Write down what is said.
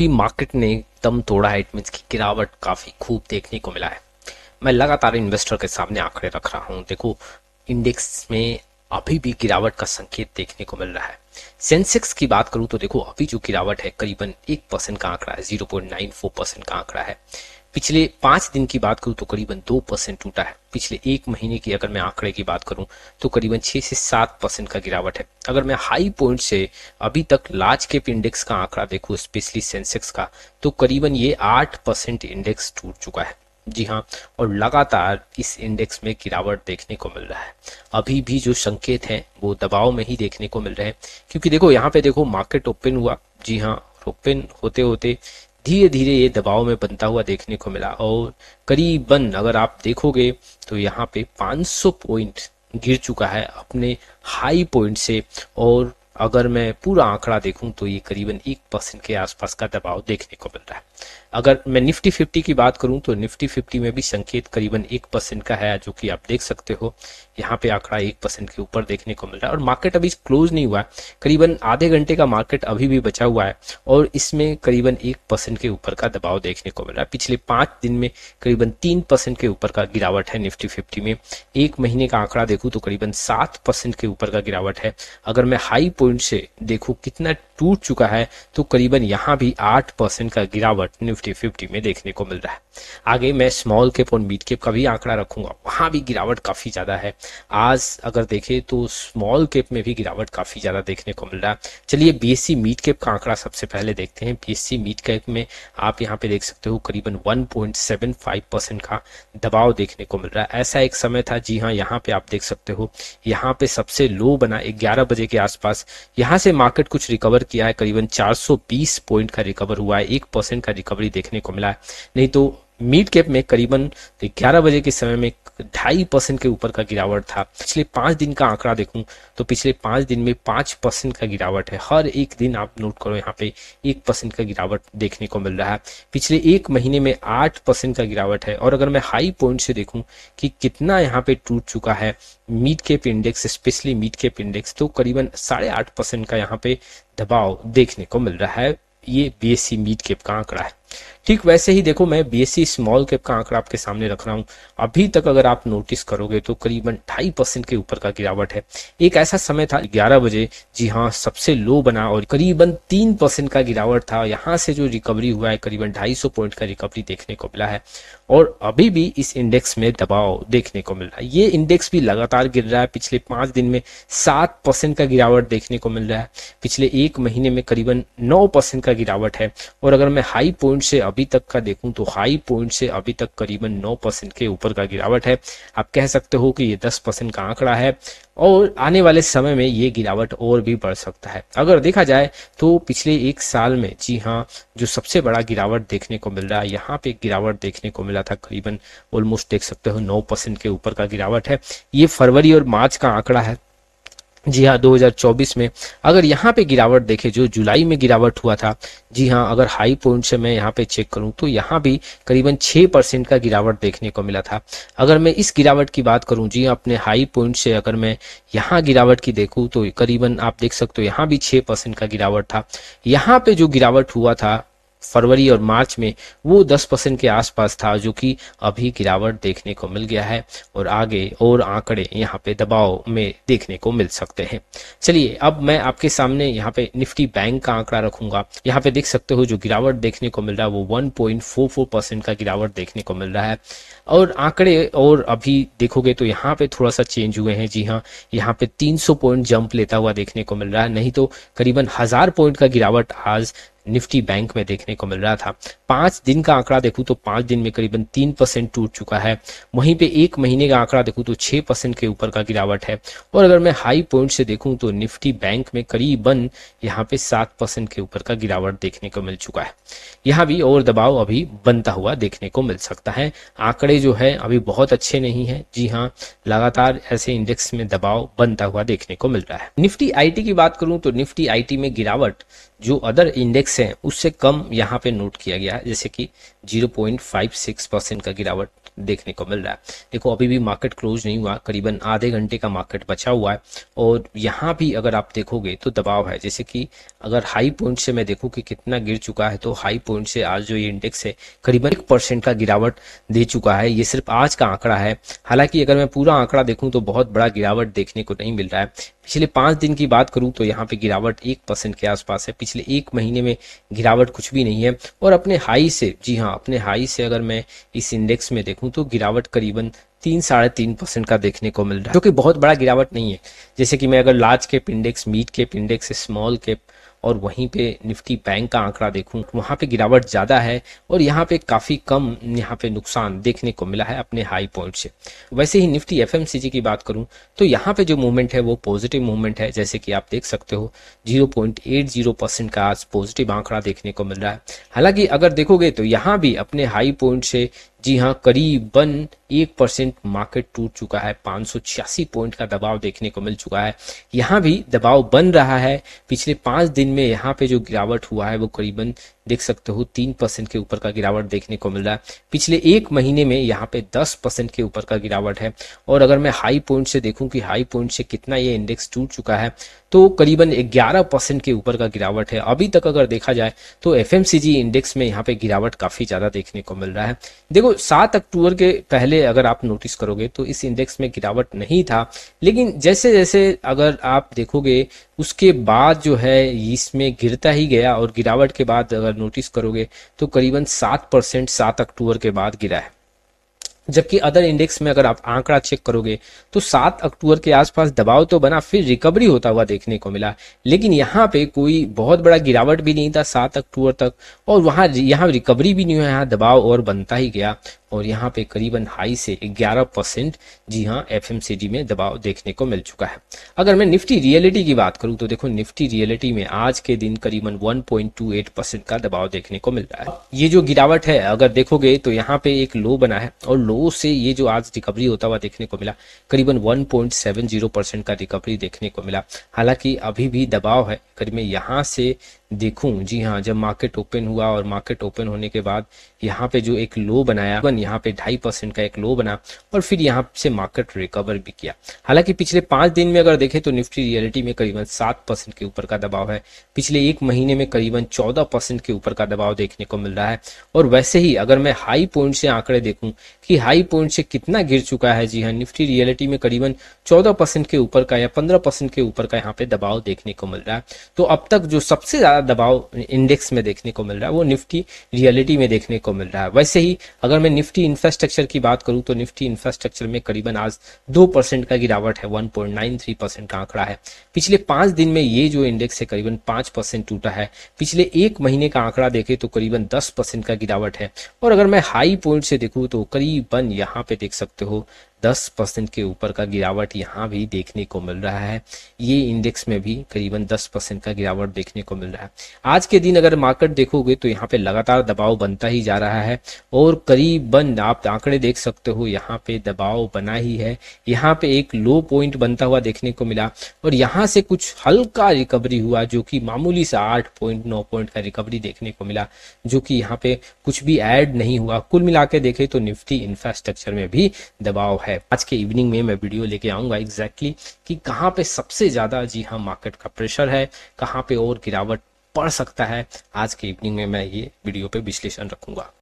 भी मार्केट ने एकदम तोड़ा है इट की गिरावट काफ़ी खूब देखने को मिला है मैं लगातार इन्वेस्टर के सामने आंकड़े रख रहा हूँ देखो इंडेक्स में अभी भी गिरावट का संकेत देखने को मिल रहा है सेंसेक्स की बात करूं तो देखो अभी जो गिरावट है करीबन एक परसेंट का आंकड़ा है zero point nine four percent का आंकड़ा है पिछले पांच दिन की बात करूं तो करीबन दो परसेंट टूटा है पिछले एक महीने की अगर मैं आंकड़े की बात करूं तो करीबन छह से सात परसेंट का गिरावट है अगर मैं हाई पॉइंट से अभी तक लार्ज कैप इंडेक्स का आंकड़ा देखूं स्पेशली सेंसेक्स का तो करीबन ये आठ परसेंट इंडेक्स टूट चुका है जी हाँ और लगातार इस इंडेक्स में गिरावट देखने को मिल रहा है अभी भी जो संकेत हैं वो दबाव में ही देखने को मिल रहे हैं क्योंकि देखो यहाँ पे देखो मार्केट ओपन हुआ जी हाँ ओपन होते होते धीरे धीरे ये दबाव में बनता हुआ देखने को मिला और करीबन अगर आप देखोगे तो यहाँ पे 500 पॉइंट गिर चुका है अपने हाई पॉइंट से और अगर मैं पूरा आंकड़ा देखूं तो ये करीबन एक परसेंट के आसपास का दबाव देखने को मिल रहा है अगर मैं निफ्टी फिफ्टी की बात करूं तो निफ्टी फिफ्टी में भी संकेत करीबन एक परसेंट का है जो कि आप देख सकते हो यहाँ पे आंकड़ा एक परसेंट के ऊपर देखने को मिल रहा है और मार्केट अभी क्लोज नहीं हुआ है करीबन आधे घंटे का मार्केट अभी भी बचा हुआ है और इसमें करीबन एक परसेंट के ऊपर का दबाव देखने को मिल रहा है पिछले पाँच दिन में करीबन तीन परसेंट के ऊपर का गिरावट है निफ्टी फिफ्टी में एक महीने का आंकड़ा देखूँ तो करीबन सात परसेंट के ऊपर का गिरावट है अगर मैं हाई दृष्टिकोण से देखो कितना टूट चुका है तो करीबन यहाँ भी आठ परसेंट का गिरावट निफ्टी फिफ्टी में देखने को मिल रहा है आगे मैं स्मॉल कैप और मिड कैप का भी आंकड़ा रखूंगा वहां भी गिरावट काफी ज्यादा है आज अगर देखें तो स्मॉल कैप में भी गिरावट काफी ज्यादा देखने को मिल रहा है चलिए बीएससी मिड कैप का आंकड़ा सबसे पहले देखते हैं बीएससी मिड कैप में आप यहाँ पे देख सकते हो करीबन वन का दबाव देखने को मिल रहा है ऐसा एक समय था जी हाँ यहाँ पे आप देख सकते हो यहाँ पे सबसे लो बना ग्यारह बजे के आसपास यहाँ से मार्केट कुछ रिकवर किया है करीबन 420 पॉइंट का रिकवर हुआ है एक परसेंट का रिकवरी देखने को मिला है नहीं तो मिड कैप में करीबन ग्यारह बजे के समय में ढाई परसेंट के ऊपर का गिरावट था पिछले पांच दिन का आंकड़ा देखूं तो पिछले पांच दिन में पांच परसेंट का गिरावट है हर एक दिन आप नोट करो यहाँ पे एक परसेंट का गिरावट देखने को मिल रहा है पिछले एक महीने में आठ परसेंट का गिरावट है और अगर मैं हाई पॉइंट से देखूँ कि कितना यहाँ पे टूट चुका है mid cap index specially mid cap index तो करीबन साढ़े आठ परसेंट का यहाँ पे दबाव देखने को मिल रहा है ये B S C cap cap का आंकड़ा है ठीक वैसे ही देखो मैं सी स्मॉल कैप का आंकड़ा आपके सामने रख रहा हूँ अभी तक अगर आप नोटिस करोगे तो करीबन ढाई परसेंट के ऊपर का गिरावट है एक ऐसा समय था ग्यारह बजे जी हाँ सबसे लो बना और करीबन तीन परसेंट का गिरावट था यहाँ से जो रिकवरी हुआ है करीबन ढाई सौ पॉइंट का रिकवरी देखने को मिला है और अभी भी इस इंडेक्स में दबाव देखने को मिल रहा है ये इंडेक्स भी लगातार गिर रहा है पिछले पांच दिन में सात परसेंट का गिरावट देखने को मिल रहा है पिछले एक महीने में करीबन नौ परसेंट का गिरावट है और अगर मैं हाई पॉइंट पॉइंट से अभी तक का देखूं तो हाई पॉइंट से अभी तक करीबन 9 परसेंट के ऊपर का गिरावट है आप कह सकते हो कि ये 10 परसेंट का आंकड़ा है और आने वाले समय में ये गिरावट और भी बढ़ सकता है अगर देखा जाए तो पिछले एक साल में जी हाँ जो सबसे बड़ा गिरावट देखने को मिल रहा है यहाँ पे गिरावट देखने को मिला था करीबन ऑलमोस्ट देख सकते हो नौ परसेंट के ऊपर का गिरावट है ये फरवरी और मार्च का आंकड़ा है जी हाँ 2024 में अगर यहाँ पे गिरावट देखे जो जुलाई में गिरावट हुआ था जी हाँ अगर हाई पॉइंट से मैं यहाँ पे चेक करूँ तो यहाँ भी करीबन 6 परसेंट का गिरावट देखने को मिला था अगर मैं इस गिरावट की बात करूँ जी हाँ, अपने हाई पॉइंट से अगर मैं यहाँ गिरावट की देखूँ तो करीबन आप देख सकते हो यहाँ भी छः का गिरावट था यहाँ पे जो गिरावट हुआ था फरवरी और मार्च में वो 10 परसेंट के आसपास था जो कि अभी गिरावट देखने को मिल गया है और आगे और आंकड़े यहाँ पे दबाव में देखने को मिल सकते हैं चलिए अब मैं आपके सामने यहाँ पे निफ्टी बैंक का आंकड़ा रखूंगा यहाँ पे देख सकते हो जो गिरावट देखने को मिल रहा है वो वन परसेंट का गिरावट देखने को मिल रहा है और आंकड़े और अभी देखोगे तो यहाँ पे थोड़ा सा चेंज हुए हैं जी हाँ यहाँ पे 300 पॉइंट जंप लेता हुआ देखने को मिल रहा है नहीं तो करीबन हजार पॉइंट का गिरावट आज निफ्टी बैंक में देखने को मिल रहा था पांच दिन का आंकड़ा देखूं तो पांच दिन में करीबन तीन परसेंट टूट चुका है वहीं पे एक महीने का आंकड़ा देखूं तो छह परसेंट के ऊपर का गिरावट है और अगर मैं हाई पॉइंट से देखूं तो निफ्टी बैंक में करीबन यहाँ पे सात परसेंट के ऊपर का गिरावट देखने को मिल चुका है यहाँ भी और दबाव अभी बनता हुआ देखने को मिल सकता है आंकड़े जो है अभी बहुत अच्छे नहीं है जी हाँ लगातार ऐसे इंडेक्स में दबाव बनता हुआ देखने को मिल रहा है निफ्टी आईटी की बात करूं तो निफ्टी आईटी में गिरावट जो अदर इंडेक्स हैं उससे कम यहाँ पे नोट किया गया है जैसे कि 0.56 परसेंट का गिरावट देखने को मिल रहा है देखो अभी भी मार्केट क्लोज नहीं हुआ करीबन आधे घंटे का मार्केट बचा हुआ है और यहाँ भी अगर आप देखोगे तो दबाव है जैसे कि अगर हाई पॉइंट से मैं देखूँ कि कितना गिर चुका है तो हाई पॉइंट से आज जो ये इंडेक्स है करीबन एक परसेंट का गिरावट दे चुका है ये सिर्फ आज का आंकड़ा है हालांकि अगर मैं पूरा आंकड़ा देखूँ तो बहुत बड़ा गिरावट देखने को नहीं मिल रहा है पिछले पाँच दिन की बात करूँ तो यहाँ पे गिरावट एक परसेंट के आसपास है पिछले एक महीने में गिरावट कुछ भी नहीं है और अपने हाई से जी हाँ अपने हाई से अगर मैं इस इंडेक्स में देखूँ तो गिरावट करीबन तीन साढ़े तीन परसेंट का देखने को मिल रहा है जो कि बहुत बड़ा गिरावट नहीं है जैसे कि मैं अगर large cap index mid cap index small cap और वहीं पे निफ्टी बैंक का आंकड़ा देखूं तो वहां पे गिरावट ज़्यादा है और यहाँ पे काफ़ी कम यहाँ पे नुकसान देखने को मिला है अपने हाई पॉइंट से वैसे ही निफ्टी एफ की बात करूं तो यहाँ पे जो मूवमेंट है वो पॉजिटिव मूवमेंट है जैसे कि आप देख सकते हो जीरो का आज पॉजिटिव आंकड़ा देखने को मिल रहा है हालांकि अगर देखोगे तो यहाँ भी अपने हाई पॉइंट से जी हाँ करीबन एक परसेंट मार्केट टूट चुका है पाँच पॉइंट का दबाव देखने को मिल चुका है यहाँ भी दबाव बन रहा है पिछले पाँच दिन में यहाँ पे जो गिरावट हुआ है वो करीबन देख सकते हो तीन परसेंट के ऊपर का गिरावट देखने को मिल रहा है पिछले एक महीने में यहाँ पे दस परसेंट के ऊपर का गिरावट है और अगर मैं हाई पॉइंट से देखूँ कि हाई पॉइंट से कितना ये इंडेक्स टूट चुका है तो करीबन ग्यारह परसेंट के ऊपर का गिरावट है अभी तक अगर देखा जाए तो एफ इंडेक्स में यहाँ पे गिरावट काफ़ी ज़्यादा देखने को मिल रहा है देखो सात अक्टूबर के पहले अगर आप नोटिस करोगे तो इस इंडेक्स में गिरावट नहीं था लेकिन जैसे जैसे अगर आप देखोगे उसके बाद जो है इसमें गिरता ही गया और गिरावट के बाद अगर नोटिस करोगे तो करीबन सात परसेंट सात अक्टूबर के बाद गिरा है जबकि अदर इंडेक्स में अगर आप आंकड़ा चेक करोगे तो सात अक्टूबर के आसपास दबाव तो बना फिर रिकवरी होता हुआ देखने को मिला लेकिन यहाँ पे कोई बहुत बड़ा गिरावट भी नहीं था सात अक्टूबर तक और वहां यहाँ रिकवरी भी नहीं हुआ यहाँ दबाव और बनता ही गया और यहाँ पे करीबन हाई से 11 परसेंट जी हाँ एफ में दबाव देखने को मिल चुका है अगर मैं निफ्टी रियलिटी की बात करूँ तो देखो निफ्टी रियलिटी में आज के दिन करीबन 1.28 परसेंट का दबाव देखने को मिल रहा है ये जो गिरावट है अगर देखोगे तो यहाँ पे एक लो बना है और लो ग्रोथ से ये जो आज रिकवरी होता हुआ देखने को मिला करीबन 1.70 परसेंट का रिकवरी देखने को मिला हालांकि अभी भी दबाव है करीब यहाँ से देखूं जी हाँ जब मार्केट ओपन हुआ और मार्केट ओपन होने के बाद यहाँ पे जो एक लो बनाया वन यहाँ पे ढाई परसेंट का एक लो बना और फिर यहाँ से मार्केट रिकवर भी किया हालांकि पिछले पांच दिन में अगर देखें तो निफ्टी रियलिटी में करीबन सात परसेंट के ऊपर का दबाव है पिछले एक महीने में करीबन चौदह परसेंट के ऊपर का दबाव देखने को मिल रहा है और वैसे ही अगर मैं हाई पॉइंट से आंकड़े देखूं कि हाई पॉइंट से कितना गिर चुका है जी हाँ निफ्टी रियलिटी में करीबन चौदह के ऊपर का या पंद्रह के ऊपर का यहाँ पे दबाव देखने को मिल रहा है तो अब तक जो सबसे ज्यादा दबाव इंडेक्स में देखने को मिल रहा है वो निफ्टी रियलिटी में देखने को मिल रहा है वैसे ही अगर मैं निफ्टी इंफ्रास्ट्रक्चर की बात करूं तो निफ्टी इंफ्रास्ट्रक्चर में करीबन आज दो परसेंट का गिरावट है one point nine three percent का आंकड़ा है पिछले पांच दिन में ये जो इंडेक्स है करीबन पांच परसेंट टूटा है पिछले एक महीने का आंकड़ा देखे तो करीबन दस परसेंट का गिरावट है और अगर मैं हाई पॉइंट से देखूँ तो करीबन यहाँ पे देख सकते हो 10 परसेंट के ऊपर का गिरावट यहाँ भी देखने को मिल रहा है ये इंडेक्स में भी करीबन 10 परसेंट का गिरावट देखने को मिल रहा है आज के दिन अगर मार्केट देखोगे तो यहाँ पे लगातार दबाव बनता ही जा रहा है और करीबन आप आंकड़े देख सकते हो यहाँ पे दबाव बना ही है यहाँ पे एक लो पॉइंट बनता हुआ देखने को मिला और यहाँ से कुछ हल्का रिकवरी हुआ जो कि मामूली सा आठ पॉइंट नौ पॉइंट का रिकवरी देखने को मिला जो कि यहाँ पे कुछ भी एड नहीं हुआ कुल मिला देखे तो निफ्टी इंफ्रास्ट्रक्चर में भी दबाव है है आज के इवनिंग में मैं वीडियो लेके आऊंगा एग्जैक्टली कि कहाँ पे सबसे ज़्यादा जी हाँ मार्केट का प्रेशर है कहाँ पे और गिरावट पड़ सकता है आज के इवनिंग में मैं ये वीडियो पे विश्लेषण रखूंगा